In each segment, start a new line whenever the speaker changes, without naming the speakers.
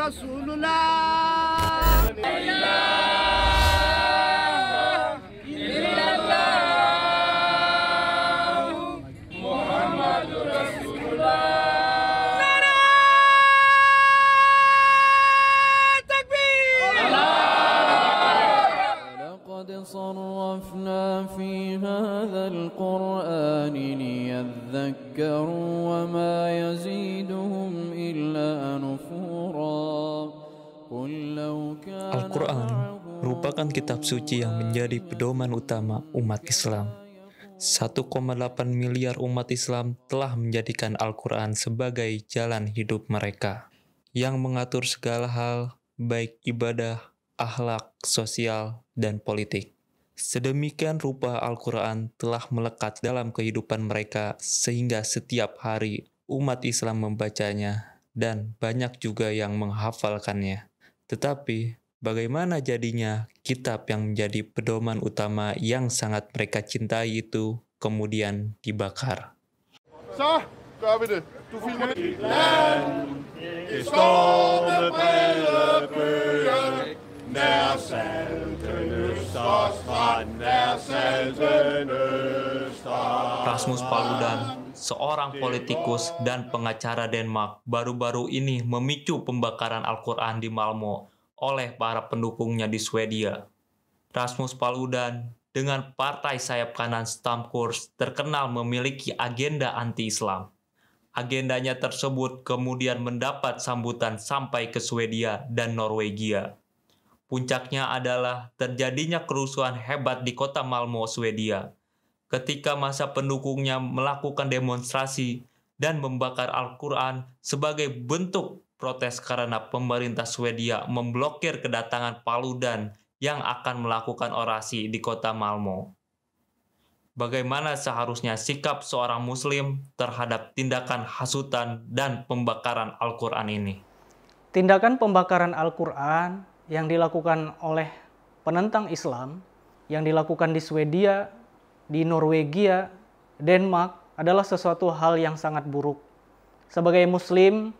Rasulullah.
merupakan kitab suci yang menjadi pedoman utama umat Islam. 1,8 miliar umat Islam telah menjadikan Al-Quran sebagai jalan hidup mereka, yang mengatur segala hal, baik ibadah, akhlak, sosial, dan politik. Sedemikian rupa Al-Quran telah melekat dalam kehidupan mereka sehingga setiap hari umat Islam membacanya dan banyak juga yang menghafalkannya. Tetapi bagaimana jadinya kitab yang menjadi pedoman utama yang sangat mereka cintai itu kemudian dibakar. So, Rasmus Paludan, seorang politikus dan pengacara Denmark, baru-baru ini memicu pembakaran Al-Quran di Malmo oleh para pendukungnya di Swedia. Rasmus Paludan dengan partai sayap kanan Stamkurs terkenal memiliki agenda anti-Islam. Agendanya tersebut kemudian mendapat sambutan sampai ke Swedia dan Norwegia. Puncaknya adalah terjadinya kerusuhan hebat di kota Malmo, Swedia, ketika masa pendukungnya melakukan demonstrasi dan membakar Al-Quran sebagai bentuk protes karena pemerintah Swedia memblokir kedatangan Paludan yang akan melakukan orasi di kota Malmo. Bagaimana seharusnya sikap seorang muslim terhadap tindakan hasutan dan pembakaran Al-Qur'an
ini? Tindakan pembakaran Al-Qur'an yang dilakukan oleh penentang Islam yang dilakukan di Swedia, di Norwegia, Denmark adalah sesuatu hal yang sangat buruk. Sebagai muslim,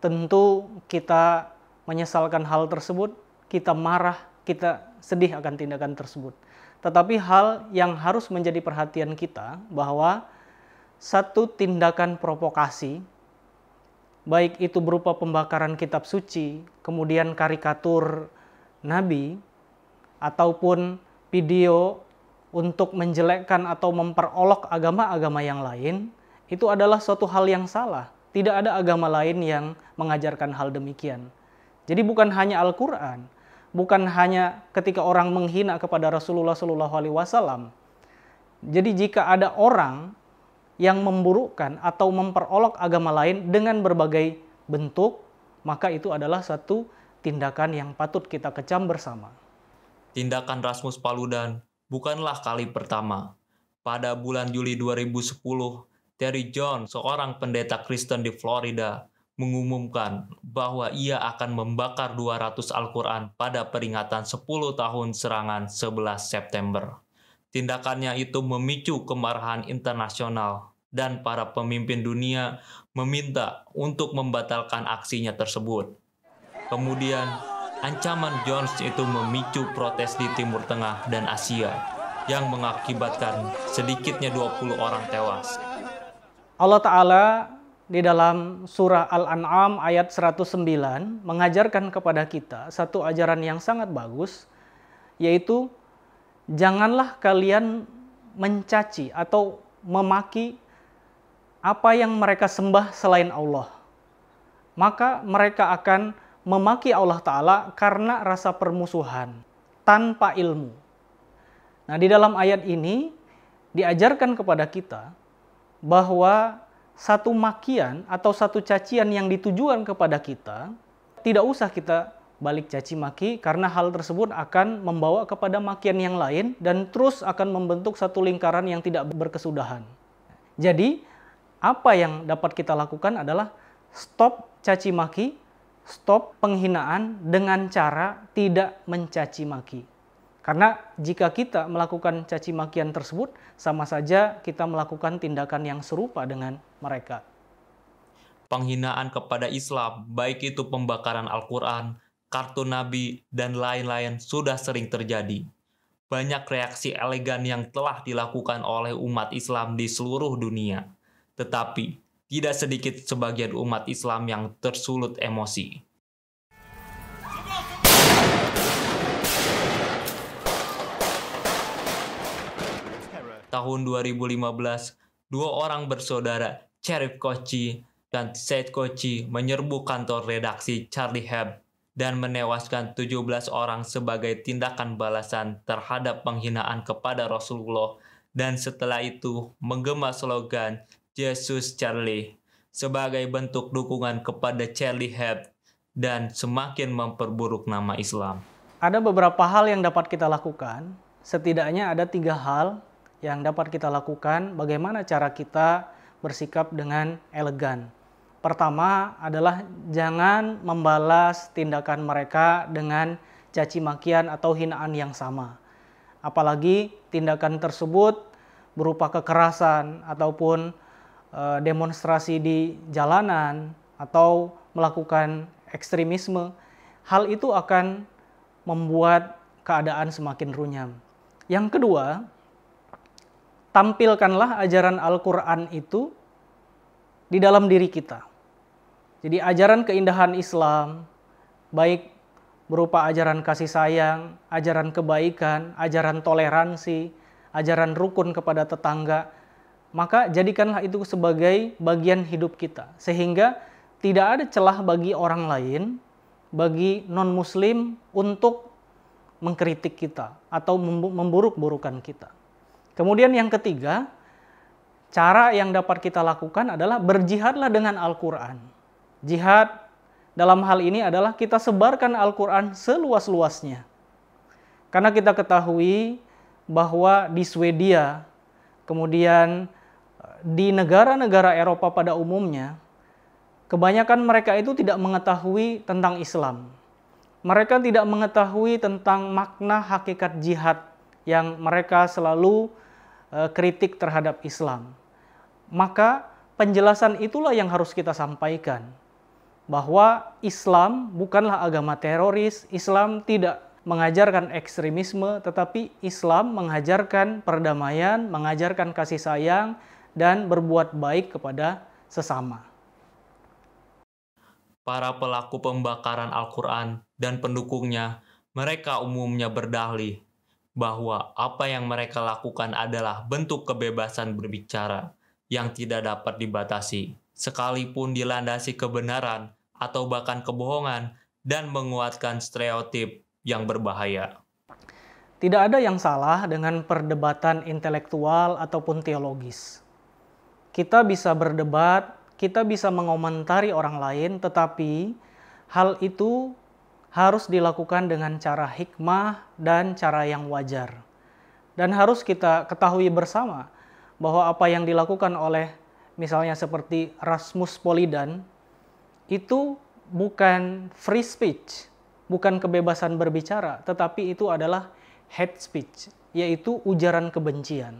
tentu kita menyesalkan hal tersebut, kita marah, kita sedih akan tindakan tersebut. Tetapi hal yang harus menjadi perhatian kita bahwa satu tindakan provokasi, baik itu berupa pembakaran kitab suci, kemudian karikatur nabi, ataupun video untuk menjelekkan atau memperolok agama-agama yang lain, itu adalah suatu hal yang salah tidak ada agama lain yang mengajarkan hal demikian. Jadi bukan hanya Al-Qur'an, bukan hanya ketika orang menghina kepada Rasulullah Shallallahu alaihi wasallam. Jadi jika ada orang yang memburukkan atau memperolok agama lain dengan berbagai bentuk, maka itu adalah satu tindakan yang patut kita kecam bersama.
Tindakan Rasmus Paludan bukanlah kali pertama. Pada bulan Juli 2010, Terry John, seorang pendeta Kristen di Florida, mengumumkan bahwa ia akan membakar 200 Al-Quran pada peringatan 10 tahun serangan 11 September. Tindakannya itu memicu kemarahan internasional dan para pemimpin dunia meminta untuk membatalkan aksinya tersebut. Kemudian, ancaman Jones itu memicu protes di Timur Tengah dan Asia yang mengakibatkan sedikitnya 20
orang tewas Allah Ta'ala di dalam surah Al-An'am ayat 109 mengajarkan kepada kita satu ajaran yang sangat bagus yaitu janganlah kalian mencaci atau memaki apa yang mereka sembah selain Allah. Maka mereka akan memaki Allah Ta'ala karena rasa permusuhan tanpa ilmu. Nah, di dalam ayat ini diajarkan kepada kita bahwa satu makian atau satu cacian yang ditujukan kepada kita, tidak usah kita balik caci maki karena hal tersebut akan membawa kepada makian yang lain dan terus akan membentuk satu lingkaran yang tidak berkesudahan. Jadi, apa yang dapat kita lakukan adalah stop caci maki, stop penghinaan dengan cara tidak mencaci maki. Karena jika kita melakukan caci makian tersebut, sama saja kita melakukan tindakan yang serupa dengan mereka.
Penghinaan kepada Islam, baik itu pembakaran Al-Quran, kartu Nabi, dan lain-lain sudah sering terjadi. Banyak reaksi elegan yang telah dilakukan oleh umat Islam di seluruh dunia. Tetapi, tidak sedikit sebagian umat Islam yang tersulut emosi. tahun 2015, dua orang bersaudara, Cherif Kochi dan Said Kochi menyerbu kantor redaksi Charlie Hebdo dan menewaskan 17 orang sebagai tindakan balasan terhadap penghinaan kepada Rasulullah dan setelah itu menggema slogan Jesus Charlie sebagai bentuk dukungan kepada Charlie Hebdo dan semakin memperburuk nama Islam.
Ada beberapa hal yang dapat kita lakukan, setidaknya ada tiga hal yang dapat kita lakukan bagaimana cara kita bersikap dengan elegan. Pertama adalah jangan membalas tindakan mereka dengan caci makian atau hinaan yang sama. Apalagi tindakan tersebut berupa kekerasan ataupun e, demonstrasi di jalanan atau melakukan ekstremisme. Hal itu akan membuat keadaan semakin runyam. Yang kedua, tampilkanlah ajaran Al-Quran itu di dalam diri kita. Jadi ajaran keindahan Islam, baik berupa ajaran kasih sayang, ajaran kebaikan, ajaran toleransi, ajaran rukun kepada tetangga, maka jadikanlah itu sebagai bagian hidup kita, sehingga tidak ada celah bagi orang lain, bagi non-Muslim, untuk mengkritik kita atau memburuk-burukan kita. Kemudian yang ketiga, cara yang dapat kita lakukan adalah berjihadlah dengan Al-Quran. Jihad dalam hal ini adalah kita sebarkan Al-Quran seluas-luasnya. Karena kita ketahui bahwa di Swedia, kemudian eh, di negara-negara Eropa pada umumnya, kebanyakan mereka itu tidak mengetahui tentang Islam. Mereka tidak mengetahui tentang makna hakikat jihad yang mereka selalu Eh, kritik terhadap Islam. Maka penjelasan itulah yang harus kita sampaikan. Bahwa Islam bukanlah agama teroris, Islam tidak mengajarkan ekstremisme, tetapi Islam mengajarkan perdamaian, mengajarkan kasih sayang, dan berbuat baik kepada sesama.
Para pelaku pembakaran Al-Quran dan pendukungnya, mereka umumnya berdalih bahwa apa yang mereka lakukan adalah bentuk kebebasan berbicara yang tidak dapat dibatasi, sekalipun dilandasi kebenaran atau bahkan kebohongan, dan menguatkan stereotip yang berbahaya.
Tidak ada yang salah dengan perdebatan intelektual ataupun teologis. Kita bisa berdebat, kita bisa mengomentari orang lain, tetapi hal itu harus dilakukan dengan cara hikmah dan cara yang wajar. Dan harus kita ketahui bersama bahwa apa yang dilakukan oleh misalnya seperti Rasmus Polidan itu bukan free speech, bukan kebebasan berbicara, tetapi itu adalah hate speech, yaitu ujaran kebencian.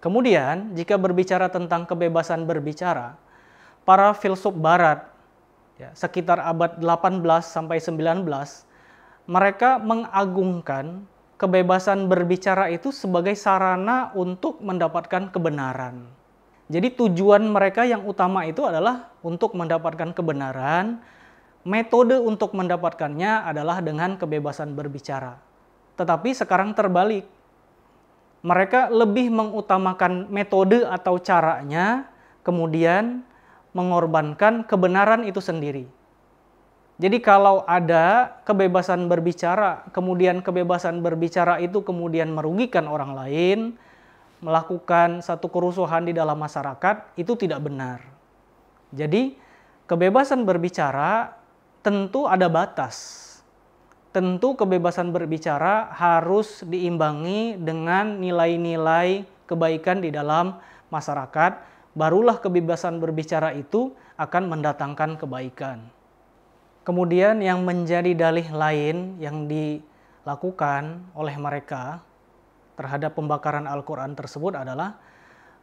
Kemudian, jika berbicara tentang kebebasan berbicara, para filsuf barat ya, sekitar abad 18 sampai 19, mereka mengagungkan kebebasan berbicara itu sebagai sarana untuk mendapatkan kebenaran. Jadi tujuan mereka yang utama itu adalah untuk mendapatkan kebenaran. Metode untuk mendapatkannya adalah dengan kebebasan berbicara. Tetapi sekarang terbalik. Mereka lebih mengutamakan metode atau caranya, kemudian mengorbankan kebenaran itu sendiri. Jadi kalau ada kebebasan berbicara, kemudian kebebasan berbicara itu kemudian merugikan orang lain, melakukan satu kerusuhan di dalam masyarakat, itu tidak benar. Jadi kebebasan berbicara tentu ada batas. Tentu kebebasan berbicara harus diimbangi dengan nilai-nilai kebaikan di dalam masyarakat barulah kebebasan berbicara itu akan mendatangkan kebaikan. Kemudian yang menjadi dalih lain yang dilakukan oleh mereka terhadap pembakaran Al-Quran tersebut adalah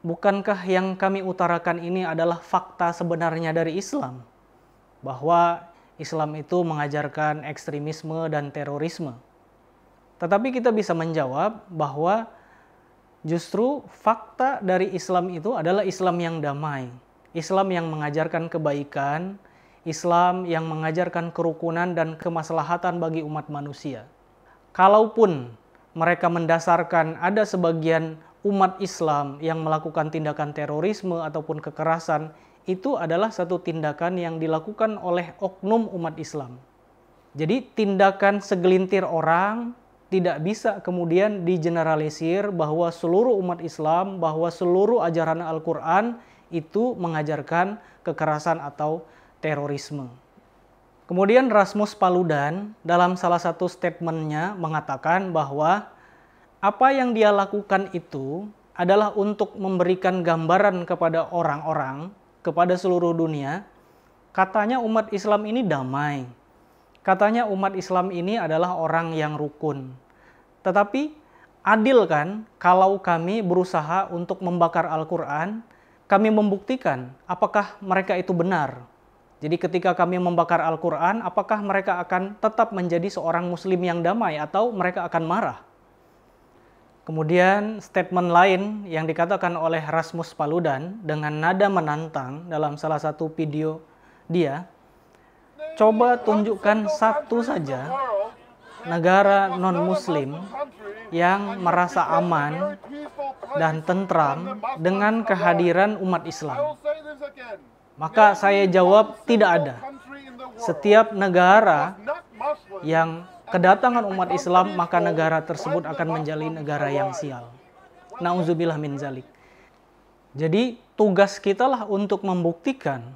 bukankah yang kami utarakan ini adalah fakta sebenarnya dari Islam? Bahwa Islam itu mengajarkan ekstremisme dan terorisme. Tetapi kita bisa menjawab bahwa Justru fakta dari Islam itu adalah Islam yang damai, Islam yang mengajarkan kebaikan, Islam yang mengajarkan kerukunan dan kemaslahatan bagi umat manusia. Kalaupun mereka mendasarkan ada sebagian umat Islam yang melakukan tindakan terorisme ataupun kekerasan, itu adalah satu tindakan yang dilakukan oleh oknum umat Islam. Jadi tindakan segelintir orang tidak bisa kemudian digeneralisir bahwa seluruh umat Islam, bahwa seluruh ajaran Al-Quran itu mengajarkan kekerasan atau terorisme. Kemudian Rasmus Paludan dalam salah satu statementnya mengatakan bahwa apa yang dia lakukan itu adalah untuk memberikan gambaran kepada orang-orang, kepada seluruh dunia, katanya umat Islam ini damai, Katanya umat Islam ini adalah orang yang rukun. Tetapi adil kan kalau kami berusaha untuk membakar Al-Quran, kami membuktikan apakah mereka itu benar. Jadi ketika kami membakar Al-Quran, apakah mereka akan tetap menjadi seorang muslim yang damai atau mereka akan marah? Kemudian statement lain yang dikatakan oleh Rasmus Paludan dengan nada menantang dalam salah satu video dia Coba tunjukkan satu saja negara non-Muslim yang merasa aman dan tentram dengan kehadiran umat Islam. Maka saya jawab tidak ada. Setiap negara yang kedatangan umat Islam, maka negara tersebut akan menjalin negara yang sial. uzubillah min zalik. Jadi tugas kita lah untuk membuktikan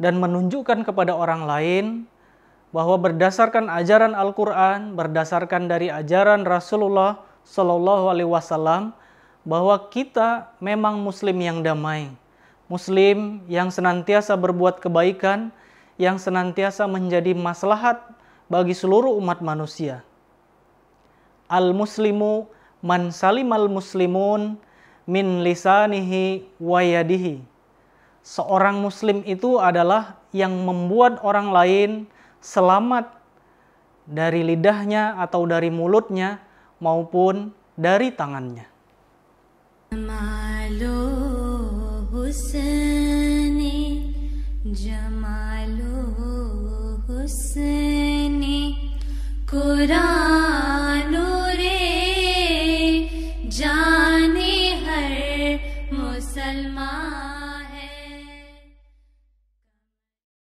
dan menunjukkan kepada orang lain bahwa berdasarkan ajaran Al-Qur'an, berdasarkan dari ajaran Rasulullah Shallallahu alaihi wasallam bahwa kita memang muslim yang damai, muslim yang senantiasa berbuat kebaikan, yang senantiasa menjadi maslahat bagi seluruh umat manusia. Al-muslimu man salimal muslimun min lisanihi wa yadihi seorang muslim itu adalah yang membuat orang lain selamat dari lidahnya atau dari mulutnya maupun dari tangannya. Jamalu Husni Quran